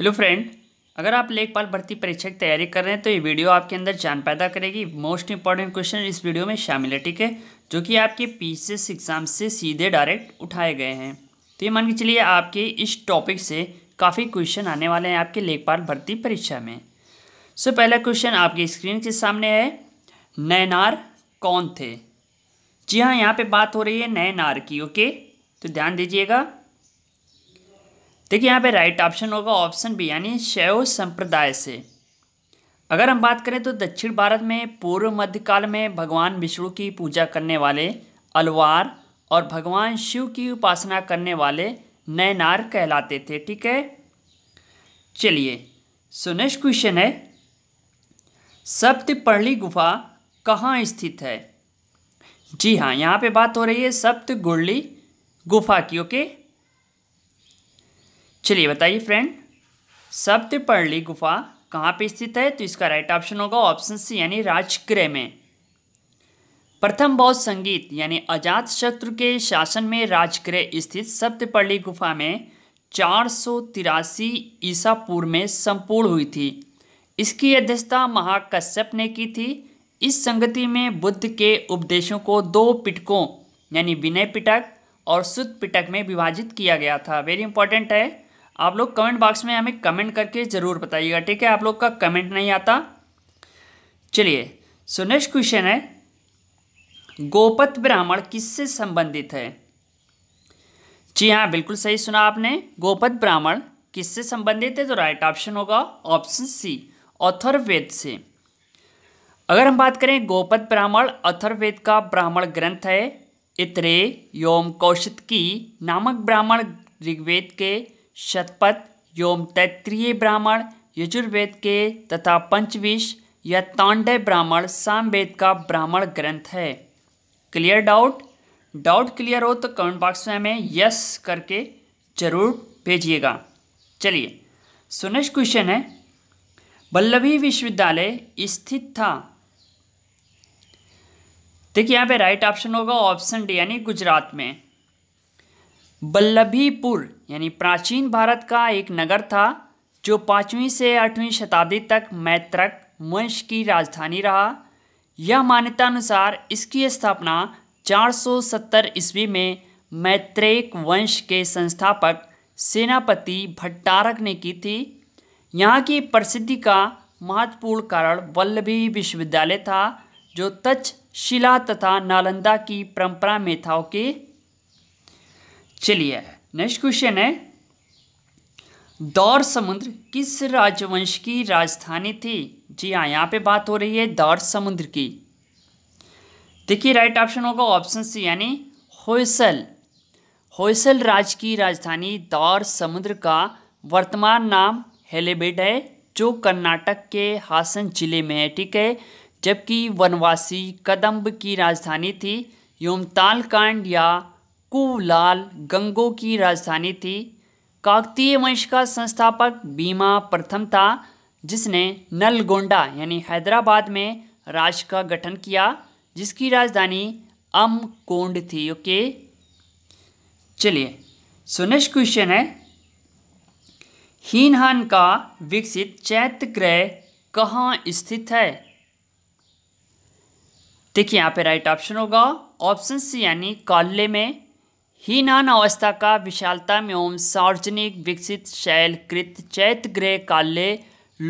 hello friend अगर आप लेखपाल भर्ती परीक्षा की तैयारी कर रहे हैं तो ये वीडियो आपके अंदर जान पैदा करेगी मोस्ट इंपॉर्टेंट क्वेश्चन इस वीडियो में शामिल है ठीक है जो कि आपके पीसीएस एग्जाम से सीधे डायरेक्ट उठाए गए हैं तो ये मान के चलिए आपके इस टॉपिक से काफ़ी क्वेश्चन आने वाले हैं आपके लेखपाल भर्ती परीक्षा में सो पहला क्वेश्चन आपकी स्क्रीन के सामने है नैनार कौन थे जी हाँ यहाँ पर बात हो रही है नयनार की ओके तो ध्यान दीजिएगा देखिए यहाँ पे राइट ऑप्शन होगा ऑप्शन बी यानी शैव संप्रदाय से अगर हम बात करें तो दक्षिण भारत में पूर्व मध्यकाल में भगवान विष्णु की पूजा करने वाले अलवार और भगवान शिव की उपासना करने वाले नयनार कहलाते थे ठीक है चलिए सो नेक्स्ट क्वेश्चन है सप्तपर्णी गुफा कहाँ स्थित है जी हाँ यहाँ पे बात हो रही है सप्त गुड़ली गुफा की ओके चलिए बताइए फ्रेंड सप्तपर्णी गुफा कहाँ पे स्थित है तो इसका राइट ऑप्शन होगा ऑप्शन सी यानी राजगृह में प्रथम बौद्ध संगीत यानी अजात शत्रु के शासन में राजगृह स्थित सप्तपर्णी गुफा में चार सौ तिरासी ईसा पूर्व में संपूर्ण हुई थी इसकी अध्यक्षता महाकश्यप ने की थी इस संगति में बुद्ध के उपदेशों को दो पिटकों यानी विनय पिटक और शुद्ध पिटक में विभाजित किया गया था वेरी इंपॉर्टेंट है आप लोग कमेंट बॉक्स में हमें कमेंट करके ज़रूर बताइएगा ठीक है आप लोग का कमेंट नहीं आता चलिए सो नेक्स्ट क्वेश्चन है गोपत ब्राह्मण किससे संबंधित है जी हाँ बिल्कुल सही सुना आपने गोपत ब्राह्मण किससे संबंधित है तो राइट ऑप्शन होगा ऑप्शन सी अथर्वेद से अगर हम बात करें गोपत ब्राह्मण अथर्वेद का ब्राह्मण ग्रंथ है इतरे योम कौशित की नामक ब्राह्मण ऋग्वेद के शतपथ योम तैत्रीय ब्राह्मण यजुर्वेद के तथा पंचविश या तांडय ब्राह्मण सामवेद का ब्राह्मण ग्रंथ है क्लियर डाउट डाउट क्लियर हो तो कमेंट बॉक्स में हमें यस करके जरूर भेजिएगा चलिए सुनिश्चित क्वेश्चन है बल्लभी विश्वविद्यालय स्थित था देखिए यहाँ पे राइट ऑप्शन होगा ऑप्शन डी यानी गुजरात में बल्लभीपुर यानी प्राचीन भारत का एक नगर था जो पाँचवीं से आठवीं शताब्दी तक मैत्रक वंश की राजधानी रहा यह मान्यता अनुसार इसकी स्थापना 470 ईस्वी में मैत्रेक वंश के संस्थापक सेनापति भट्टारक ने की थी यहाँ की प्रसिद्धि का महत्वपूर्ण कारण वल्लभी विश्वविद्यालय था जो तक्षशिला तथा नालंदा की परंपरा मेथाओं के चलिए नेक्स्ट क्वेश्चन है दौर समुद्र किस राजवंश की राजधानी थी जी हाँ यहाँ पे बात हो रही है दौर समुद्र की देखिए राइट ऑप्शन होगा ऑप्शन सी यानी होयसल होयसल राज की राजधानी दौर समुद्र का वर्तमान नाम हेलेबेड है जो कर्नाटक के हासन जिले में है ठीक है जबकि वनवासी कदम्ब की राजधानी थी योमताल कांड या कुलाल गंगो की राजधानी थी काकतीय वंश का संस्थापक बीमा प्रथम था जिसने नलगोंडा यानी हैदराबाद में राज का गठन किया जिसकी राजधानी अमकोंड थी ओके चलिए सो नेक्स्ट क्वेश्चन है हीनहान का विकसित चैत्य ग्रह कहाँ स्थित है देखिए यहाँ पे राइट ऑप्शन होगा ऑप्शन सी यानी काले में हीनान अवस्था का विशालता में ओम सार्वजनिक विकसित शैलकृत ग्रह काले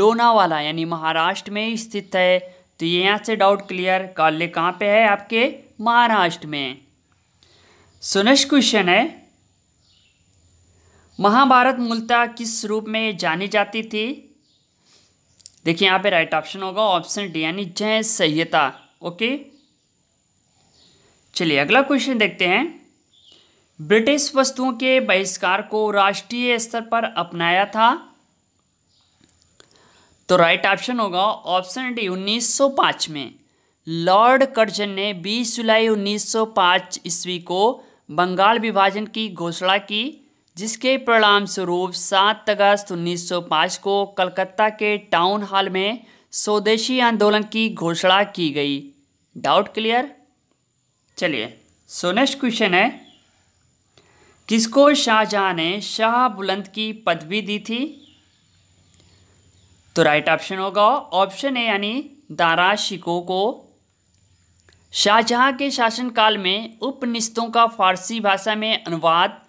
लोनावाला यानी महाराष्ट्र में स्थित है तो ये यहाँ से डाउट क्लियर काले कहाँ पे है आपके महाराष्ट्र में सो नेक्स्ट क्वेश्चन है महाभारत मूलतः किस रूप में जानी जाती थी देखिए यहाँ पे राइट ऑप्शन होगा ऑप्शन डी यानी जय संहिता ओके चलिए अगला क्वेश्चन देखते हैं ब्रिटिश वस्तुओं के बहिष्कार को राष्ट्रीय स्तर पर अपनाया था तो राइट ऑप्शन होगा ऑप्शन डी 1905 में लॉर्ड कर्जन ने 20 जुलाई 1905 ईस्वी को बंगाल विभाजन की घोषणा की जिसके परिणाम स्वरूप 7 अगस्त 1905 को कलकत्ता के टाउन हॉल में स्वदेशी आंदोलन की घोषणा की गई डाउट क्लियर चलिए सो नेक्स्ट क्वेश्चन है किसको शाहजहाँ ने शाह बुलंद की पदवी दी थी तो राइट ऑप्शन होगा ऑप्शन ए यानी दारा शिको को शाहजहाँ के शासनकाल में उपनिषदों का फारसी भाषा में अनुवाद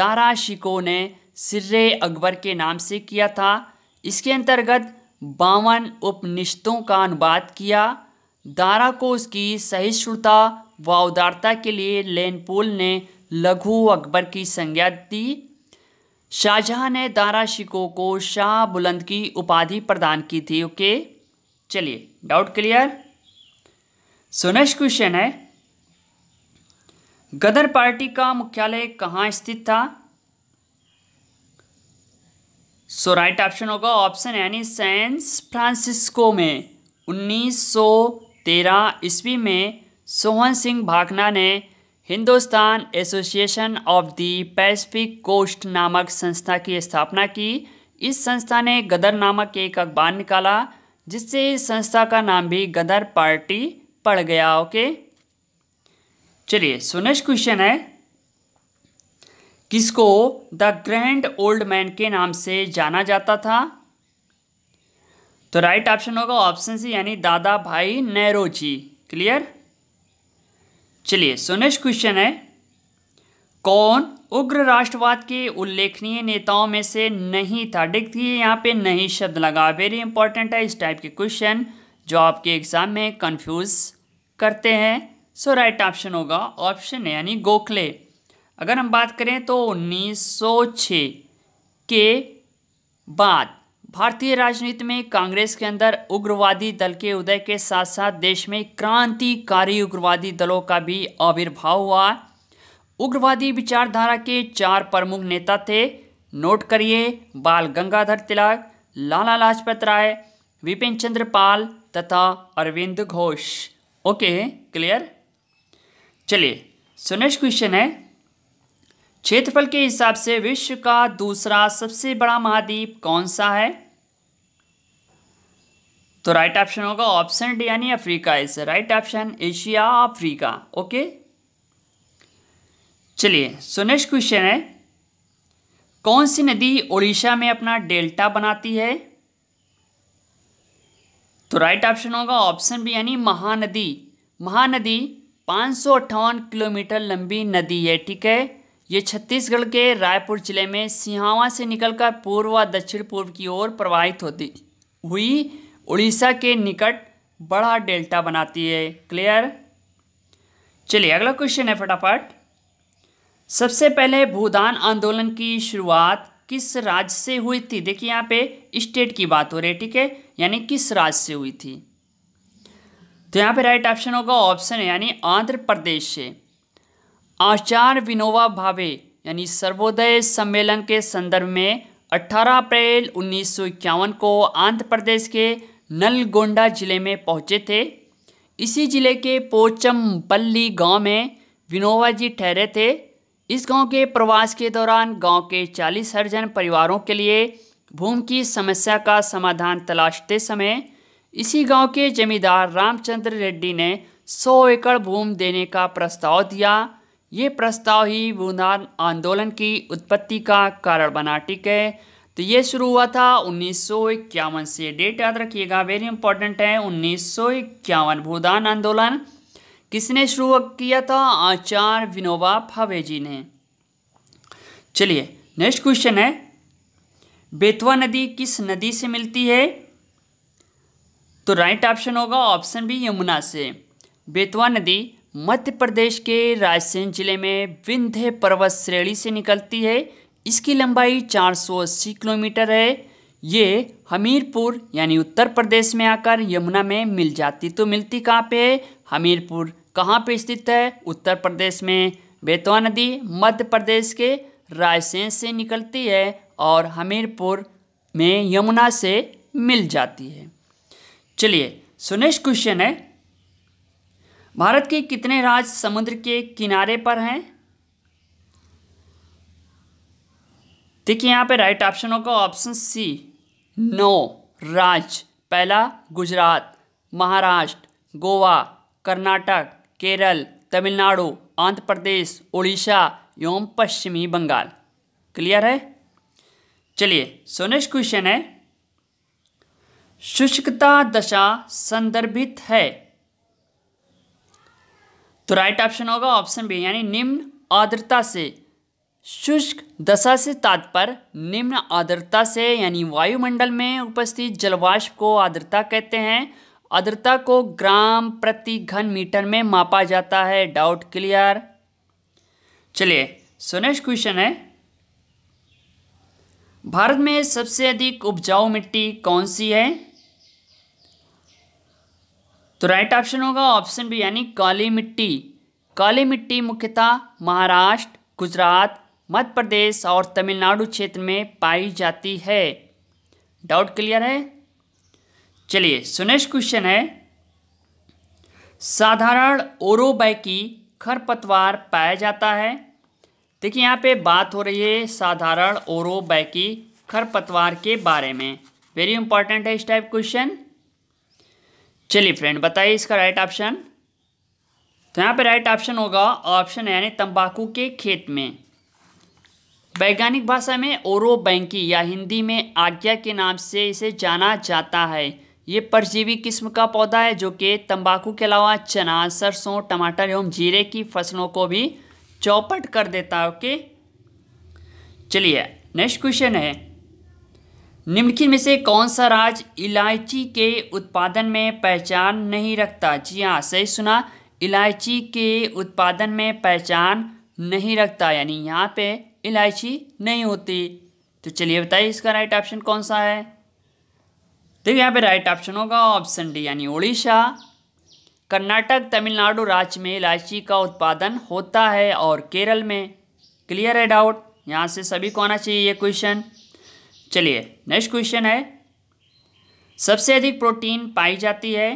दारा शिको ने सिर्रे अकबर के नाम से किया था इसके अंतर्गत बावन उपनिषदों का अनुवाद किया दारा को उसकी सहिष्णुता व उदारता के लिए लेनपोल ने लघु अकबर की संज्ञा दी शाहजहां ने दारा शिको को शाह बुलंद की उपाधि प्रदान की थी ओके चलिए doubt clear so next question है गदर पार्टी का मुख्यालय कहाँ स्थित था सो राइट ऑप्शन होगा ऑप्शन यानी सैंस फ्रांसिस्को में 1913 ईस्वी में सोहन सिंह भागना ने Hindustan association of the Pacific Coast नामक संस्था की स्थापना की इस संस्था ने गदर नामक एक अखबार निकाला जिससे इस संस्था का नाम भी गदर पार्टी पड़ गया ओके चलिए सो क्वेश्चन है किसको द ग्रैंड ओल्ड मैन के नाम से जाना जाता था तो राइट ऑप्शन होगा ऑप्शन सी यानी दादा भाई नेहरू जी क्लियर चलिए सो नेक्स्ट क्वेश्चन है कौन उग्र राष्ट्रवाद के उल्लेखनीय नेताओं में से नहीं था देखिए यहाँ पे नहीं शब्द लगा वेरी इंपॉर्टेंट है इस टाइप के क्वेश्चन जो आपके एग्जाम में कंफ्यूज करते हैं सो राइट ऑप्शन होगा ऑप्शन है यानी गोखले अगर हम बात करें तो 1906 के बाद भारतीय राजनीति में कांग्रेस के अंदर उग्रवादी दल के उदय के साथ साथ देश में क्रांतिकारी उग्रवादी दलों का भी आविर्भाव हुआ उग्रवादी विचारधारा के चार प्रमुख नेता थे नोट करिए बाल गंगाधर तिलक लाला लाजपत राय विपिन चंद्र पाल तथा अरविंद घोष ओके क्लियर चलिए नेक्स्ट क्वेश्चन है क्षेत्रफल के हिसाब से विश्व का दूसरा सबसे बड़ा महाद्वीप कौन सा है तो राइट ऑप्शन होगा ऑप्शन डी यानी अफ्रीका इस right option Asia Africa okay चलिए सो नेक्स्ट क्वेश्चन है कौन सी नदी ओडिशा में अपना डेल्टा बनाती है तो राइट ऑप्शन होगा ऑप्शन बी यानी महानदी महानदी पाँच किलोमीटर लंबी नदी है ठीक है ये छत्तीसगढ़ के रायपुर जिले में सिहावा से निकलकर पूर्व व दक्षिण पूर्व की ओर प्रवाहित होती हुई उड़ीसा के निकट बड़ा डेल्टा बनाती है क्लियर चलिए अगला क्वेश्चन है फटाफट सबसे पहले भूदान आंदोलन की शुरुआत किस राज्य से हुई थी देखिए यहाँ पे स्टेट की बात हो रही है ठीक है यानी किस राज्य से हुई थी तो यहाँ पे राइट ऑप्शन होगा ऑप्शन यानी आंध्र प्रदेश से आचार्य विनोबा भावे यानी सर्वोदय सम्मेलन के संदर्भ में 18 अप्रैल उन्नीस को आंध्र प्रदेश के नलगोंडा जिले में पहुंचे थे इसी जिले के पोचमपल्ली गांव में विनोबा जी ठहरे थे इस गांव के प्रवास के दौरान गांव के चालीस हर्जन परिवारों के लिए भूमि की समस्या का समाधान तलाशते समय इसी गांव के जमींदार रामचंद्र रेड्डी ने 100 एकड़ भूमि देने का प्रस्ताव दिया ये प्रस्ताव ही बुनान आंदोलन की उत्पत्ति का कारण बना ठीक है तो ये शुरू हुआ था उन्नीस से डेट याद रखिएगा वेरी इंपॉर्टेंट है उन्नीस भूदान आंदोलन किसने शुरू किया था आचार्य विनोबा भावे जी ने चलिए नेक्स्ट क्वेश्चन है बेतवा नदी किस नदी से मिलती है तो राइट ऑप्शन होगा ऑप्शन बी यमुना से बेतवा नदी मध्य प्रदेश के रायसेन जिले में विंध्य पर्वत श्रेणी से निकलती है इसकी लंबाई 480 किलोमीटर है ये हमीरपुर यानी उत्तर प्रदेश में आकर यमुना में मिल जाती तो मिलती कहाँ पे है हमीरपुर कहाँ पे स्थित है उत्तर प्रदेश में बेतवा नदी मध्य प्रदेश के रायसेन से निकलती है और हमीरपुर में यमुना से मिल जाती है चलिए सुनेश क्वेश्चन है भारत के कितने राज्य समुद्र के किनारे पर हैं देखिए यहाँ पे राइट ऑप्शन होगा ऑप्शन सी नौ राज्य पहला गुजरात महाराष्ट्र गोवा कर्नाटक केरल तमिलनाडु आंध्र प्रदेश उड़ीसा एवं पश्चिमी बंगाल क्लियर है चलिए सो नेक्स्ट क्वेश्चन है शुष्कता दशा संदर्भित है तो राइट ऑप्शन होगा ऑप्शन बी यानी निम्न आर्द्रता से शुष्क दशा से तात्पर्य निम्न आर्द्रता से यानी वायुमंडल में उपस्थित जलवाष्प को आर्द्रता कहते हैं आर्द्रता को ग्राम प्रति घन मीटर में मापा जाता है डाउट क्लियर चलिए सो नेक्स्ट क्वेश्चन है भारत में सबसे अधिक उपजाऊ मिट्टी कौन सी है तो राइट ऑप्शन होगा ऑप्शन बी यानी काली मिट्टी काली मिट्टी मुख्यतः महाराष्ट्र गुजरात मध्य प्रदेश और तमिलनाडु क्षेत्र में पाई जाती है डाउट क्लियर है चलिए सुनेश क्वेश्चन है साधारण ओरोबैकी खरपतवार पाया जाता है देखिए यहाँ पे बात हो रही है साधारण ओरोबैकी खरपतवार के बारे में वेरी इंपॉर्टेंट है इस टाइप क्वेश्चन चलिए फ्रेंड बताइए इसका राइट ऑप्शन तो यहाँ पे राइट ऑप्शन होगा ऑप्शन यानी तंबाकू के खेत में वैज्ञानिक भाषा में ओरो बैंकी या हिंदी में आज्ञा के नाम से इसे जाना जाता है ये परजीवी किस्म का पौधा है जो कि तंबाकू के अलावा चना सरसों टमाटर एवं जीरे की फसलों को भी चौपट कर देता है ओके चलिए नेक्स्ट क्वेश्चन है निम्नलिखित में से कौन सा राज्य इलायची के उत्पादन में पहचान नहीं रखता जी हाँ सही सुना इलायची के उत्पादन में पहचान नहीं रखता यानी यहाँ पे इलायची नहीं होती तो चलिए बताइए इसका राइट ऑप्शन कौन सा है देखिए तो यहाँ पे राइट ऑप्शन होगा ऑप्शन डी यानी उड़ीसा कर्नाटक तमिलनाडु राज्य में इलायची का उत्पादन होता है और केरल में क्लियर है डाउट यहाँ से सभी को आना चाहिए ये क्वेश्चन चलिए नेक्स्ट क्वेश्चन है सबसे अधिक प्रोटीन पाई जाती है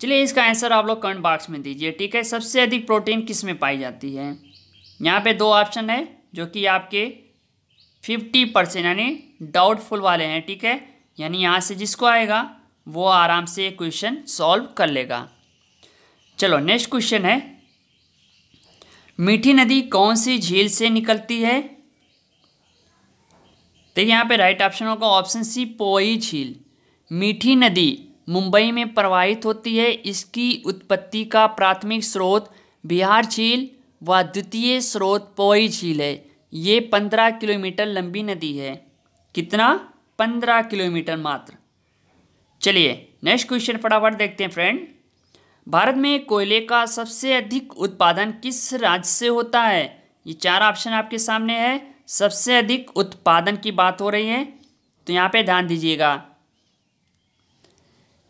चलिए इसका आंसर आप लोग कमेंट बॉक्स में दीजिए ठीक है सबसे अधिक प्रोटीन किस में पाई जाती है यहाँ पे दो ऑप्शन है जो कि आपके फिफ्टी परसेंट यानी डाउटफुल वाले हैं ठीक है यानी यहाँ से जिसको आएगा वो आराम से ये क्वेश्चन सॉल्व कर लेगा चलो नेक्स्ट क्वेश्चन है मीठी नदी कौन सी झील से निकलती है देखिए तो यहाँ पे राइट ऑप्शन होगा ऑप्शन सी पोई झील मीठी नदी मुंबई में प्रवाहित होती है इसकी उत्पत्ति का प्राथमिक स्रोत बिहार झील व द्वितीय स्रोत पोई झील है ये पंद्रह किलोमीटर लंबी नदी है कितना पंद्रह किलोमीटर मात्र चलिए नेक्स्ट क्वेश्चन फटाफट देखते हैं फ्रेंड भारत में कोयले का सबसे अधिक उत्पादन किस राज्य से होता है ये चार ऑप्शन आपके सामने है सबसे अधिक उत्पादन की बात हो रही है तो यहाँ पे ध्यान दीजिएगा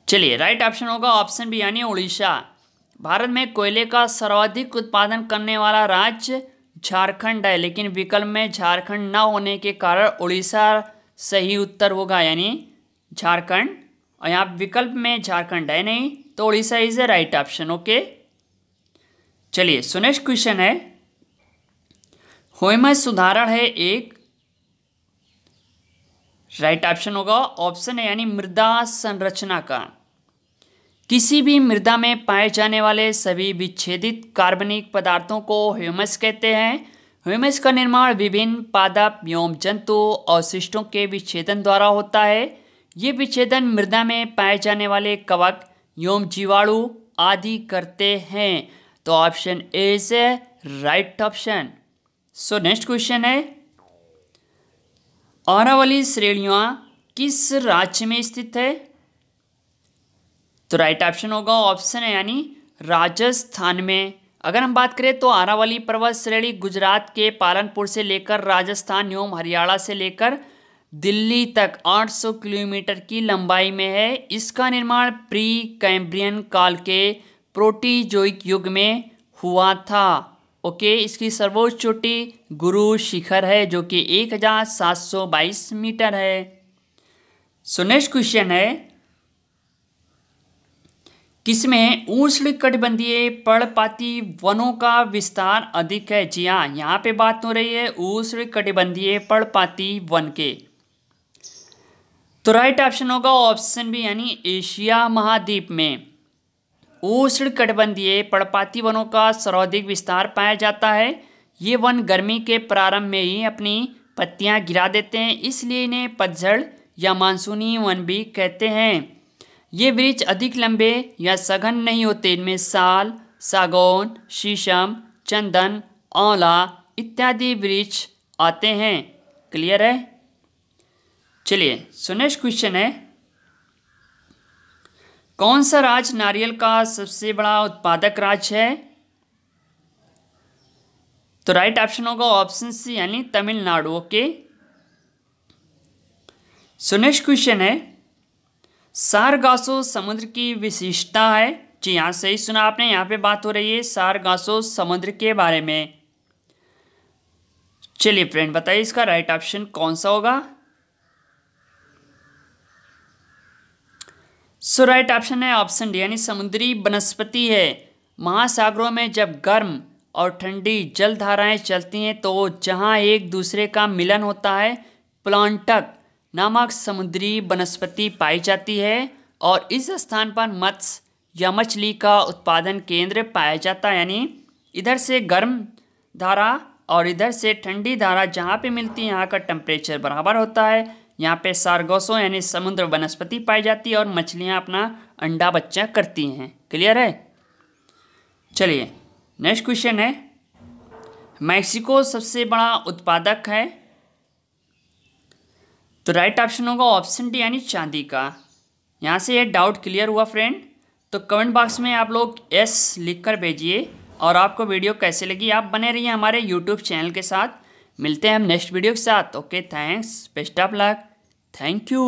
चलिए राइट ऑप्शन होगा ऑप्शन बी यानी उड़ीसा भारत में कोयले का सर्वाधिक उत्पादन करने वाला राज्य झारखंड है लेकिन विकल्प में झारखंड ना होने के कारण उड़ीसा सही उत्तर होगा यानी झारखंड और यहाँ विकल्प में झारखंड है नहीं तो Orissa is a right option okay चलिए सुनेक्स्ट क्वेश्चन है होमस सुधारण है एक राइट ऑप्शन होगा ऑप्शन है यानी मृदा संरचना का किसी भी मृदा में पाए जाने वाले सभी विच्छेदित कार्बनिक पदार्थों को ह्यूमस कहते हैं ह्यूमस का निर्माण विभिन्न पादप व्योम जंतु अवशिष्टों के विच्छेदन द्वारा होता है ये विच्छेदन मृदा में पाए जाने वाले कवक यौम जीवाणु आदि करते हैं तो ऑप्शन ए से right option so next question है औरावली श्रेणियाँ किस राज्य में स्थित है तो राइट ऑप्शन होगा ऑप्शन है यानी राजस्थान में अगर हम बात करें तो आरावली पर्वत श्रेणी गुजरात के पालनपुर से लेकर राजस्थान एवं हरियाणा से लेकर दिल्ली तक 800 किलोमीटर की लंबाई में है इसका निर्माण प्री कैम्ब्रियन काल के प्रोटीजोइक युग में हुआ था ओके इसकी सर्वोच्च चोटी गुरु शिखर है जो कि 1722 मीटर है सो नेक्स्ट क्वेश्चन है किसमें उष्ण कटिबंधीय पर्णपाती वनों का विस्तार अधिक है जी हाँ यहाँ पे बात हो रही है उष्ण कटिबंधीय पर्णपाती वन के तो राइट ऑप्शन होगा ऑप्शन भी यानी एशिया महाद्वीप में उष्ण कटबंधीय पर्णपाती वनों का सर्वाधिक विस्तार पाया जाता है ये वन गर्मी के प्रारंभ में ही अपनी पत्तियां गिरा देते हैं इसलिए इन्हें पतझड़ या मानसूनी वन भी कहते हैं ये वृक्ष अधिक लंबे या सघन नहीं होते इनमें साल सागौन शीशम चंदन आंवला इत्यादि वृक्ष आते हैं क्लियर है चलिए सो नेक्स्ट क्वेश्चन है कौन सा राज्य नारियल का सबसे बड़ा उत्पादक राज्य है तो राइट ऑप्शन होगा ऑप्शन सी यानी Tamil Nadu okay so next question है सारगासो समुद्र की विशिष्टता है जी हाँ सही सुना आपने यहाँ पे बात हो रही है सारगासो समुद्र के बारे में चलिए फ्रेंड बताइए इसका राइट ऑप्शन कौन सा होगा सो राइट ऑप्शन है ऑप्शन डी यानी समुद्री वनस्पति है महासागरों में जब गर्म और ठंडी जल धाराएँ चलती हैं तो जहाँ एक दूसरे का मिलन होता है प्लांटक नामक समुद्री वनस्पति पाई जाती है और इस स्थान पर मत्स्य या मछली का उत्पादन केंद्र पाया जाता है यानी इधर से गर्म धारा और इधर से ठंडी धारा जहाँ पे मिलती है यहाँ का टेम्परेचर बराबर होता है यहाँ पे सारगोसो यानी समुद्र वनस्पति पाई जाती है और मछलियाँ अपना अंडा बच्चा करती हैं क्लियर है चलिए नेक्स्ट क्वेश्चन है मैक्सिको सबसे बड़ा उत्पादक है तो राइट ऑप्शन होगा ऑप्शन डी यानी चांदी का यहाँ से ये डाउट क्लियर हुआ फ्रेंड तो कमेंट बॉक्स में आप लोग यस लिख कर भेजिए और आपको वीडियो कैसे लगी आप बने रहिए हमारे यूट्यूब चैनल के साथ मिलते हैं हम नेक्स्ट वीडियो के साथ okay thanks best of luck thank you